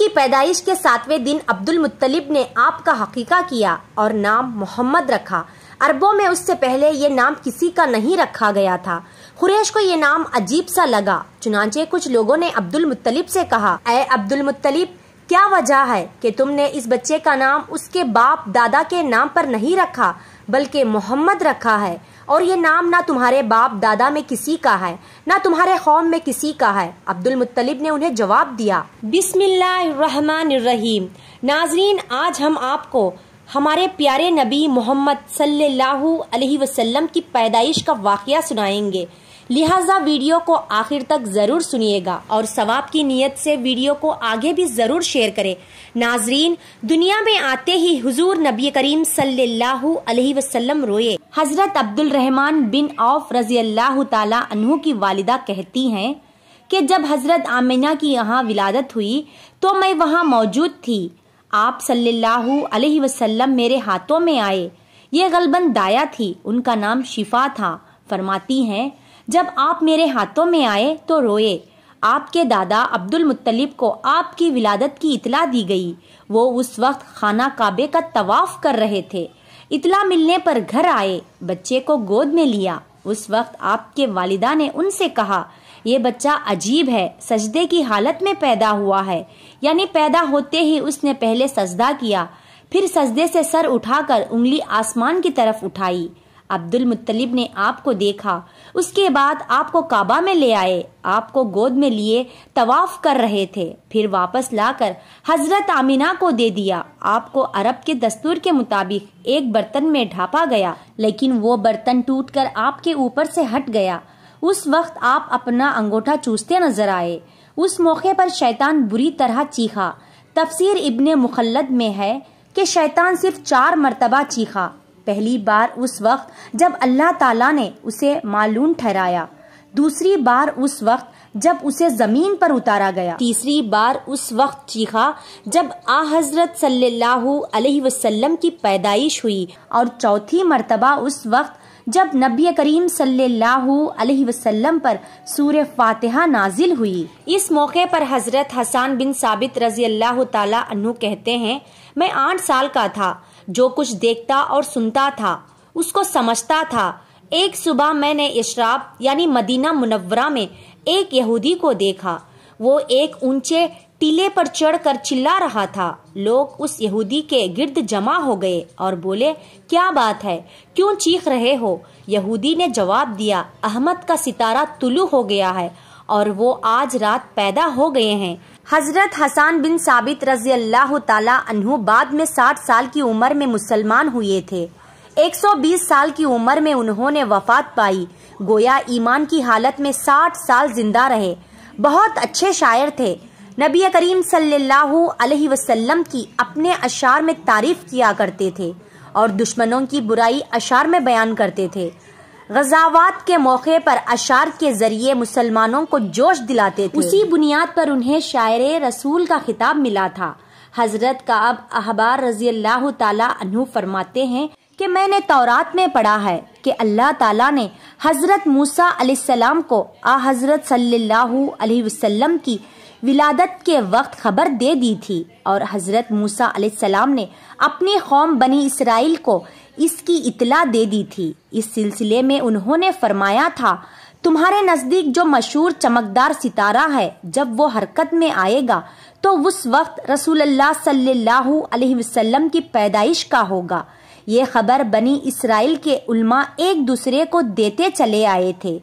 आपकी पैदाइश के सातवें दिन अब्दुल मुत्तलिब ने आपका हकीका किया और नाम मोहम्मद रखा अरबों में उससे पहले ये नाम किसी का नहीं रखा गया था खुरेश को ये नाम अजीब सा लगा चुनाचे कुछ लोगों ने अब्दुल मुत्तलिब से कहा अः अब्दुल मुत्तलिब क्या वजह है कि तुमने इस बच्चे का नाम उसके बाप दादा के नाम पर नहीं रखा बल्कि मोहम्मद रखा है और ये नाम ना तुम्हारे बाप दादा में किसी का है ना तुम्हारे कौम में किसी का है अब्दुल मुत्तलिब ने उन्हें जवाब दिया बिस्मिल्लाहिर्रहमानिर्रहीम नाजरीन आज हम आपको हमारे प्यारे नबी मोहम्मद सल्लल्लाहु अलैहि वसल्लम की पैदाइश का वाकया सुनाएंगे लिहाजा वीडियो को आखिर तक ज़रूर सुनिएगा और सवाब की नीयत से वीडियो को आगे भी ज़रूर शेयर करें नाजरीन दुनिया में आते ही हुजूर नबी करीम सल्लल्लाहु अलैहि वसल्लम रोए हज़रत अब्दुल रहमान बिन औफ रजी अल्लाह तला की वालिदा कहती हैं कि जब हज़रत आमिना की यहाँ विलादत हुई तो मैं वहाँ मौजूद थी आप सल्लल्लाहु अलैहि वसल्लम मेरे हाथों में आए ये गलबन दाया थी उनका नाम शिफा था फरमाती हैं जब आप मेरे हाथों में आए तो रोए आपके दादा अब्दुल मुत्तलिब को आपकी विलादत की इतला दी गई वो उस वक्त खाना काबे का तवाफ कर रहे थे इतला मिलने पर घर आए बच्चे को गोद में लिया उस वक्त आपके वालिदा ने उनसे कहा ये बच्चा अजीब है सजदे की हालत में पैदा हुआ है यानी पैदा होते ही उसने पहले सजदा किया फिर सजदे से सर उठाकर उंगली आसमान की तरफ उठाई अब्दुल मुत्तलिब ने आपको देखा उसके बाद आपको काबा में ले आए आपको गोद में लिए तवाफ कर रहे थे फिर वापस लाकर हजरत आमिना को दे दिया आपको अरब के दस्तूर के मुताबिक एक बर्तन में ढापा गया लेकिन वो बर्तन टूटकर आपके ऊपर से हट गया उस वक्त आप अपना अंगूठा चूसते नजर आए उस मौके पर शैतान बुरी तरह चीखा तफसीर इब्ने मुखलद में है कि शैतान सिर्फ चार मरतबा चीखा पहली बार उस वक्त जब अल्लाह ताला ने उसे मालूम ठहराया दूसरी बार उस वक्त जब उसे जमीन पर उतारा गया तीसरी बार उस वक्त चीखा जब आ हजरत सल्लल्लाहु अलैहि वसल्लम की पैदाइश हुई और चौथी मर्तबा उस वक्त जब नबी करीम सल्लल्लाहु अलैहि वसल्लम पर सूर फातिहा नाजिल हुई इस मौके पर हजरत हसान बिन साबित रजी अल्लाह तला कहते हैं मैं आठ साल का था जो कुछ देखता और सुनता था उसको समझता था एक सुबह मैंने इशराब यानी मदीना मुनव्वरा में एक यहूदी को देखा वो एक ऊंचे टीले पर चढ़कर चिल्ला रहा था लोग उस यहूदी के गिर्द जमा हो गए और बोले क्या बात है क्यों चीख रहे हो यहूदी ने जवाब दिया अहमद का सितारा तुलू हो गया है और वो आज रात पैदा हो गए हैं हजरत हसन बिन साबित रजी अल्लाह तु बाद में 60 साल की उम्र में मुसलमान हुए थे 120 साल की उम्र में उन्होंने वफात पाई गोया ईमान की हालत में 60 साल जिंदा रहे बहुत अच्छे शायर थे नबी करीम सल्लल्लाहु अलैहि वसल्लम की अपने अशार में तारीफ किया करते थे और दुश्मनों की बुराई अशार में बयान करते थे गजावात के मौके पर अशार के जरिए मुसलमानों को जोश दिलाते थे उसी बुनियाद पर उन्हें शायर रसूल का खिताब मिला था हजरत का अब अहबार रजी अल्लाह तु फरमाते हैं कि मैंने तौरात में पढ़ा है कि अल्लाह ताला ने हज़रत मूसा अलैहिस्सलाम को आ हज़रत सल्लल्लाहु अलैहि वसल्लम की विलादत के वक्त खबर दे दी थी और हज़रत मूसा अलैहिस्सलाम ने अपनी कौम बनी इसराइल को इसकी इतला दे दी थी इस सिलसिले में उन्होंने फरमाया था तुम्हारे नज़दीक जो मशहूर चमकदार सितारा है जब वो हरकत में आएगा तो उस वक्त रसूल सल्लल्लाहु अलैहि वसल्लम की पैदाइश का होगा ये खबर बनी इसराइल के उल्मा एक दूसरे को देते चले आए थे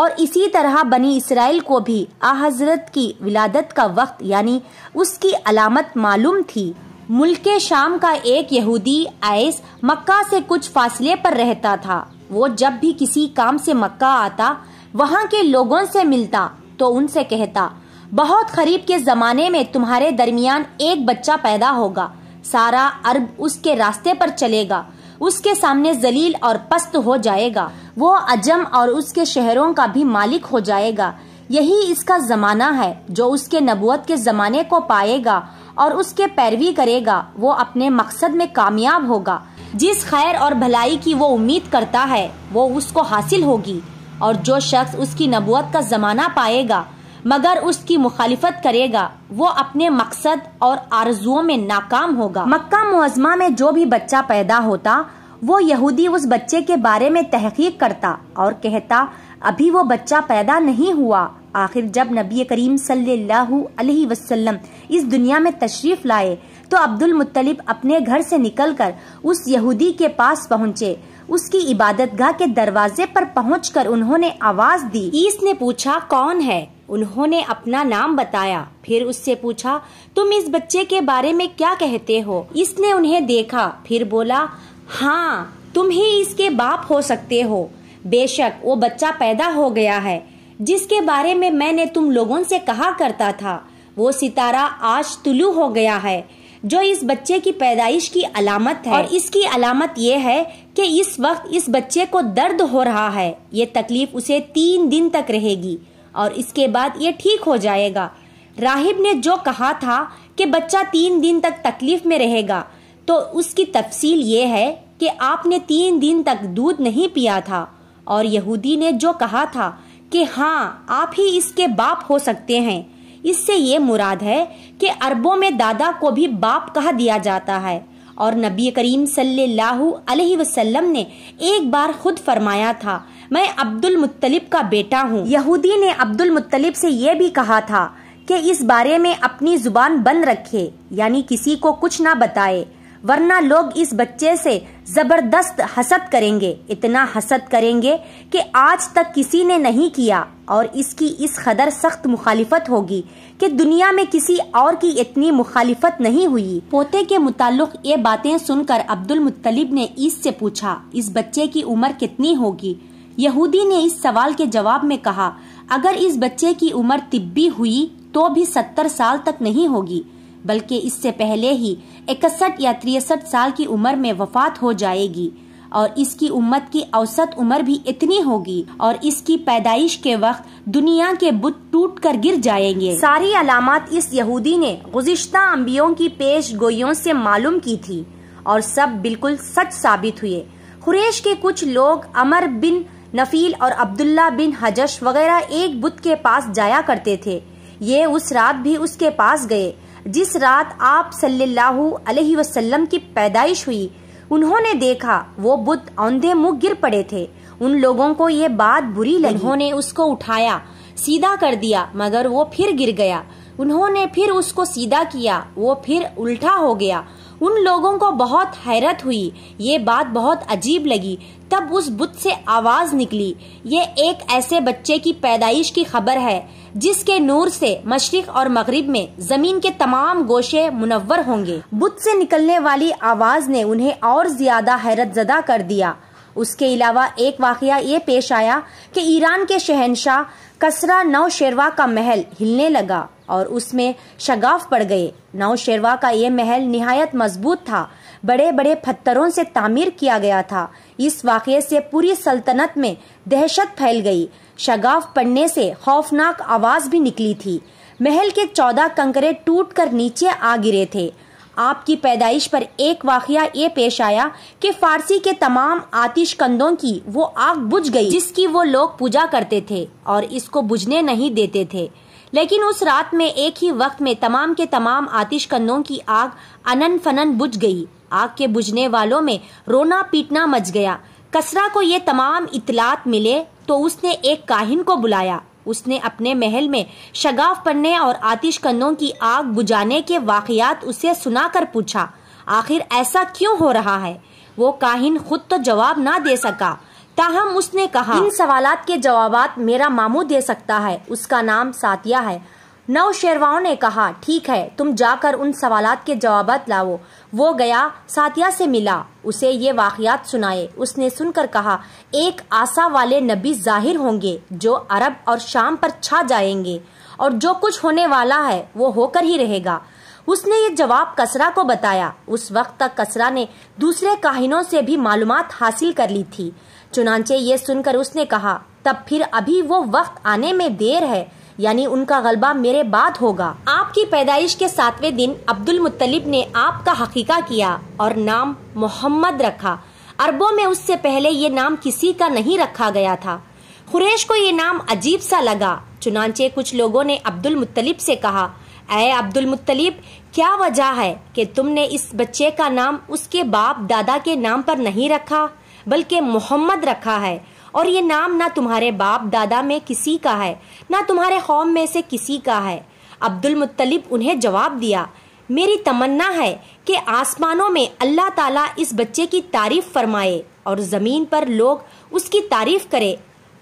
और इसी तरह बनी इसराइल को भी आ हज़रत की विलादत का वक्त यानी उसकी अलामत मालूम थी मुल्क शाम का एक यहूदी आयस मक्का से कुछ फासले पर रहता था वो जब भी किसी काम से मक्का आता वहाँ के लोगों से मिलता तो उनसे कहता बहुत खरीब के जमाने में तुम्हारे दरमियान एक बच्चा पैदा होगा सारा अरब उसके रास्ते पर चलेगा उसके सामने जलील और पस्त हो जाएगा वो अजम और उसके शहरों का भी मालिक हो जाएगा यही इसका जमाना है जो उसके नबूत के जमाने को पाएगा और उसके पैरवी करेगा वो अपने मकसद में कामयाब होगा जिस खैर और भलाई की वो उम्मीद करता है वो उसको हासिल होगी और जो शख्स उसकी नबूत का ज़माना पाएगा मगर उसकी मुखालिफत करेगा वो अपने मकसद और आरजुओं में नाकाम होगा मक्का मुआजमा में जो भी बच्चा पैदा होता वो यहूदी उस बच्चे के बारे में तहकीक करता और कहता अभी वो बच्चा पैदा नहीं हुआ आखिर जब नबी करीम सल्लल्लाहु अलैहि वसल्लम इस दुनिया में तशरीफ लाए तो अब्दुल मुत्तलिब अपने घर से निकलकर उस यहूदी के पास पहुंचे उसकी इबादत गाह के दरवाजे पर पहुंचकर उन्होंने आवाज दी ईस ने पूछा कौन है उन्होंने अपना नाम बताया फिर उससे पूछा तुम इस बच्चे के बारे में क्या कहते हो इसने उन्हें देखा फिर बोला हाँ तुम ही इसके बाप हो सकते हो बेशक वो बच्चा पैदा हो गया है जिसके बारे में मैंने तुम लोगों से कहा करता था वो सितारा आज तुलू हो गया है जो इस बच्चे की पैदाइश की अलामत है और इसकी अलामत यह है कि इस वक्त इस बच्चे को दर्द हो रहा है ये तकलीफ उसे तीन दिन तक रहेगी और इसके बाद ये ठीक हो जाएगा राहिब ने जो कहा था कि बच्चा तीन दिन तक तकलीफ में रहेगा तो उसकी तफसील ये है कि आपने तीन दिन तक दूध नहीं पिया था और यहूदी ने जो कहा था कि हाँ आप ही इसके बाप हो सकते हैं इससे ये मुराद है कि अरबों में दादा को भी बाप कहा दिया जाता है और नबी करीम सल्लल्लाहु अलैहि वसल्लम ने एक बार खुद फरमाया था मैं अब्दुल मुत्तलिब का बेटा हूँ यहूदी ने अब्दुल मुत्तलिब से ये भी कहा था कि इस बारे में अपनी जुबान बंद रखे यानी किसी को कुछ ना बताए वरना लोग इस बच्चे से जबरदस्त हसद करेंगे इतना हसद करेंगे कि आज तक किसी ने नहीं किया और इसकी इस कदर सख्त मुखालिफत होगी कि दुनिया में किसी और की इतनी मुखालिफत नहीं हुई पोते के मुताल्लुक ये बातें सुनकर अब्दुल मुत्तलिब ने ईस से पूछा इस बच्चे की उम्र कितनी होगी यहूदी ने इस सवाल के जवाब में कहा अगर इस बच्चे की उम्र तिब्बी हुई तो भी सत्तर साल तक नहीं होगी बल्कि इससे पहले ही इकसठ या तिरसठ साल की उम्र में वफात हो जाएगी और इसकी उम्मत की औसत उम्र भी इतनी होगी और इसकी पैदाइश के वक्त दुनिया के बुत टूट कर गिर जाएंगे सारी अलामत इस यहूदी ने गुजश्ता अम्बियों की पेश गोयों से मालूम की थी और सब बिल्कुल सच साबित हुए खुरेश के कुछ लोग अमर बिन नफील और अब्दुल्ला बिन हजश वगैरह एक बुत के पास जाया करते थे ये उस रात भी उसके पास गए जिस रात आप सल्लल्लाहु अलैहि वसल्लम की पैदाइश हुई उन्होंने देखा वो बुद्ध औंधे मुख गिर पड़े थे उन लोगों को ये बात बुरी लगी उन्होंने उसको उठाया सीधा कर दिया मगर वो फिर गिर गया उन्होंने फिर उसको सीधा किया वो फिर उल्टा हो गया उन लोगों को बहुत हैरत हुई ये बात बहुत अजीब लगी तब उस बुत से आवाज निकली ये एक ऐसे बच्चे की पैदाइश की खबर है जिसके नूर से मशरक और मगरिब में जमीन के तमाम गोशे मुनवर होंगे बुत से निकलने वाली आवाज ने उन्हें और ज्यादा हैरत जदा कर दिया उसके अलावा एक वाक़ ये पेश आया कि ईरान के शहनशाह कसरा नौ शेरवा का महल हिलने लगा और उसमें शगाफ पड़ गए नौ शेरवा का ये महल नहायत मजबूत था बड़े बड़े पत्थरों से तामीर किया गया था इस वाक़े से पूरी सल्तनत में दहशत फैल गई शगाफ पड़ने से खौफनाक आवाज़ भी निकली थी महल के चौदह कंकरे टूट कर नीचे आ गिरे थे आपकी पैदाइश पर एक वाकया ये पेश आया कि फारसी के तमाम आतिश कंदों की वो आग बुझ गई जिसकी वो लोग पूजा करते थे और इसको बुझने नहीं देते थे लेकिन उस रात में एक ही वक्त में तमाम के तमाम आतिश कंदों की आग अनन फनन बुझ गई आग के बुझने वालों में रोना पीटना मच गया कसरा को ये तमाम इतलात मिले तो उसने एक काहिन को बुलाया उसने अपने महल में शगाफ पन्ने और आतिश कंदों की आग बुझाने के वाकयात उसे सुनाकर पूछा आखिर ऐसा क्यों हो रहा है वो काहिन खुद तो जवाब ना दे सका ताहम उसने कहा इन सवालात के जवाब मेरा मामू दे सकता है उसका नाम सातिया है नौ शेरवाओं ने कहा ठीक है तुम जाकर उन सवालात के जवाब लाओ वो गया सातिया से मिला उसे ये वाकयात सुनाए उसने सुनकर कहा एक आशा वाले नबी जाहिर होंगे जो अरब और शाम पर छा जाएंगे और जो कुछ होने वाला है वो होकर ही रहेगा उसने ये जवाब कसरा को बताया उस वक्त तक कसरा ने दूसरे काहिनों से भी मालूम हासिल कर ली थी चुनाचे ये सुनकर उसने कहा तब फिर अभी वो वक्त आने में देर है यानी उनका गलबा मेरे बाद होगा आपकी पैदाइश के सातवें दिन अब्दुल मुतलिब ने आपका हकीका किया और नाम मोहम्मद रखा अरबों में उससे पहले ये नाम किसी का नहीं रखा गया था खुरेश को ये नाम अजीब सा लगा चुनाचे कुछ लोगों ने अब्दुल मुतलिब से कहा अय अब्दुल मुतलिब क्या वजह है कि तुमने इस बच्चे का नाम उसके बाप दादा के नाम पर नहीं रखा बल्कि मोहम्मद रखा है और ये नाम ना तुम्हारे बाप दादा में किसी का है ना तुम्हारे कौम में से किसी का है अब्दुल मुत्तलिब उन्हें जवाब दिया मेरी तमन्ना है कि आसमानों में अल्लाह ताला इस बच्चे की तारीफ फरमाए और ज़मीन पर लोग उसकी तारीफ करें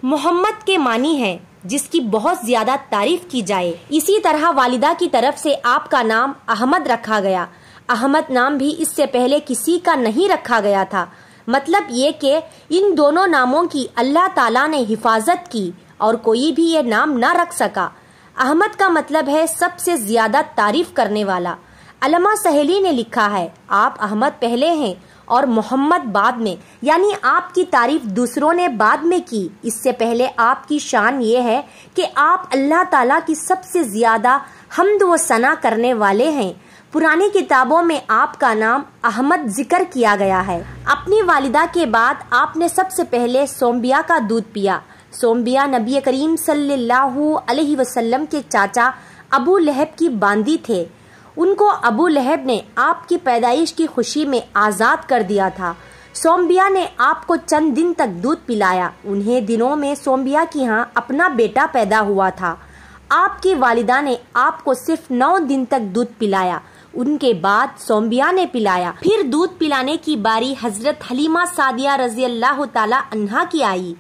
मोहम्मद के मानी है जिसकी बहुत ज़्यादा तारीफ की जाए इसी तरह वालिदा की तरफ से आपका नाम अहमद रखा गया अहमद नाम भी इससे पहले किसी का नहीं रखा गया था मतलब ये कि इन दोनों नामों की अल्लाह ताला ने हिफाजत की और कोई भी ये नाम ना रख सका अहमद का मतलब है सबसे ज्यादा तारीफ करने वाला अलमा सहेली ने लिखा है आप अहमद पहले हैं और मोहम्मद बाद में यानी आपकी तारीफ दूसरों ने बाद में की इससे पहले आपकी शान ये है कि आप अल्लाह ताला की सबसे ज़्यादा हमद व सना करने वाले हैं पुरानी किताबों में आपका नाम अहमद जिक्र किया गया है अपनी वालिदा के बाद आपने सबसे पहले सोम्बिया का दूध पिया सोम्बिया नबी करीम सल्लल्लाहु अलैहि वसल्लम के चाचा अबू लहब की बांदी थे उनको अबू लहब ने आपकी पैदाइश की खुशी में आज़ाद कर दिया था सोम्बिया ने आपको चंद दिन तक दूध पिलाया उन्हें दिनों में सोम्बिया के यहाँ अपना बेटा पैदा हुआ था आपकी वालिदा ने आपको सिर्फ नौ दिन तक दूध पिलाया उनके बाद सोम्बिया ने पिलाया फिर दूध पिलाने की बारी हजरत हलीमा सादिया रजी अल्लाह तला अन्हा की आई